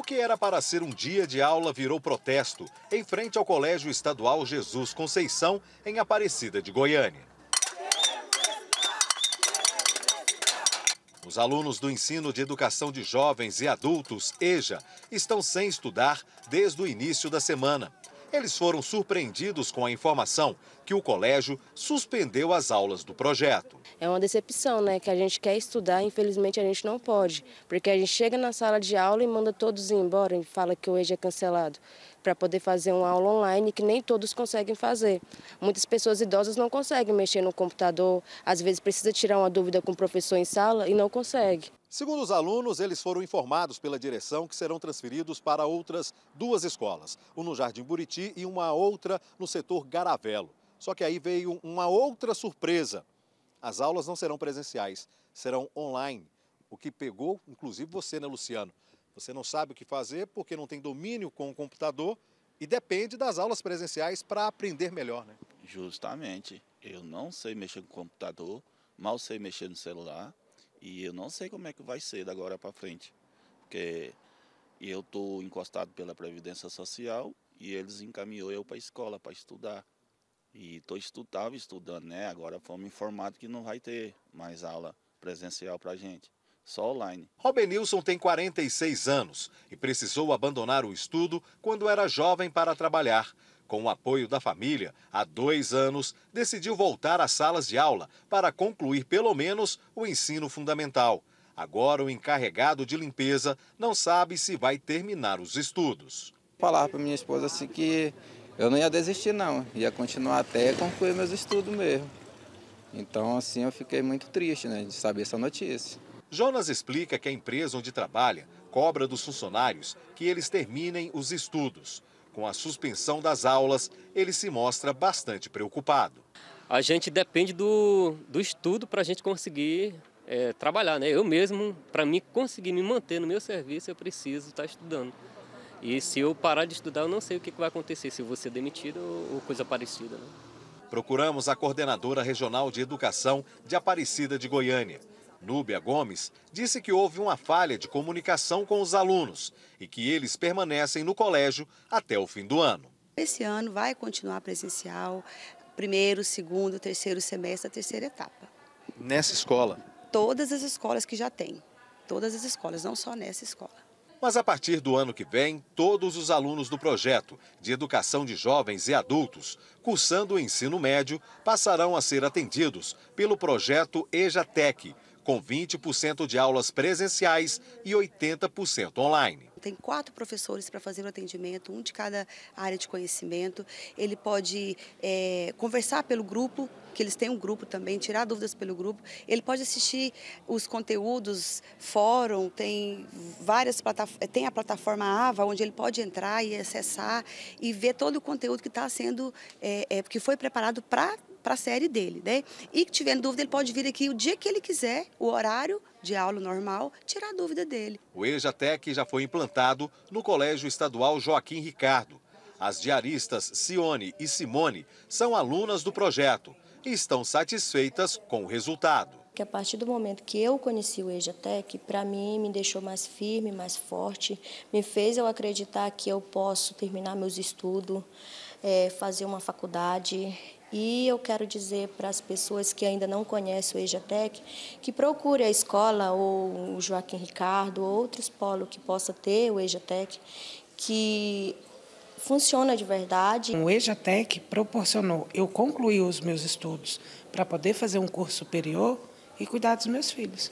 O que era para ser um dia de aula virou protesto em frente ao Colégio Estadual Jesus Conceição, em Aparecida de Goiânia. Os alunos do Ensino de Educação de Jovens e Adultos, EJA, estão sem estudar desde o início da semana. Eles foram surpreendidos com a informação que o colégio suspendeu as aulas do projeto. É uma decepção, né? Que a gente quer estudar, infelizmente a gente não pode, porque a gente chega na sala de aula e manda todos ir embora e fala que o EJA é cancelado para poder fazer uma aula online que nem todos conseguem fazer. Muitas pessoas idosas não conseguem mexer no computador, às vezes precisa tirar uma dúvida com o professor em sala e não consegue. Segundo os alunos, eles foram informados pela direção que serão transferidos para outras duas escolas, uma no Jardim Buriti e uma outra no setor Garavelo. Só que aí veio uma outra surpresa. As aulas não serão presenciais, serão online. O que pegou, inclusive você, né, Luciano? Você não sabe o que fazer porque não tem domínio com o computador e depende das aulas presenciais para aprender melhor, né? Justamente. Eu não sei mexer no computador, mal sei mexer no celular e eu não sei como é que vai ser da agora para frente, porque eu estou encostado pela Previdência Social e eles encaminhou eu para a escola para estudar. E tô estudando estudando, né? Agora fomos informados que não vai ter mais aula presencial para gente, só online. Robenilson tem 46 anos e precisou abandonar o estudo quando era jovem para trabalhar. Com o apoio da família, há dois anos, decidiu voltar às salas de aula para concluir pelo menos o ensino fundamental. Agora, o encarregado de limpeza não sabe se vai terminar os estudos. Falar para minha esposa assim que eu não ia desistir, não, ia continuar até concluir meus estudos mesmo. Então, assim, eu fiquei muito triste né, de saber essa notícia. Jonas explica que a empresa onde trabalha cobra dos funcionários que eles terminem os estudos com a suspensão das aulas, ele se mostra bastante preocupado. A gente depende do, do estudo para a gente conseguir é, trabalhar, né? Eu mesmo, para mim conseguir me manter no meu serviço, eu preciso estar tá estudando. E se eu parar de estudar, eu não sei o que vai acontecer, se eu vou ser demitido ou coisa parecida. Né? Procuramos a coordenadora regional de educação de Aparecida de Goiânia. Núbia Gomes disse que houve uma falha de comunicação com os alunos e que eles permanecem no colégio até o fim do ano. Esse ano vai continuar presencial, primeiro, segundo, terceiro semestre, a terceira etapa. Nessa escola? Todas as escolas que já tem, todas as escolas, não só nessa escola. Mas a partir do ano que vem, todos os alunos do projeto de educação de jovens e adultos, cursando o ensino médio, passarão a ser atendidos pelo projeto EJATEC, com 20% de aulas presenciais e 80% online. Tem quatro professores para fazer o atendimento, um de cada área de conhecimento. Ele pode é, conversar pelo grupo, que eles têm um grupo também, tirar dúvidas pelo grupo. Ele pode assistir os conteúdos, fórum, tem várias plataformas, tem a plataforma AVA, onde ele pode entrar e acessar e ver todo o conteúdo que está sendo, é, é, que foi preparado para para a série dele, né? E que tiver dúvida, ele pode vir aqui o dia que ele quiser, o horário de aula normal, tirar a dúvida dele. O EJATEC já foi implantado no Colégio Estadual Joaquim Ricardo. As diaristas Cione e Simone são alunas do projeto e estão satisfeitas com o resultado que a partir do momento que eu conheci o EJATEC, para mim me deixou mais firme, mais forte, me fez eu acreditar que eu posso terminar meus estudos, é, fazer uma faculdade e eu quero dizer para as pessoas que ainda não conhecem o EJATEC que procure a escola ou o Joaquim Ricardo ou outros polos que possa ter o EJATEC, que funciona de verdade. O EJATEC proporcionou eu concluir os meus estudos para poder fazer um curso superior e cuidar dos meus filhos.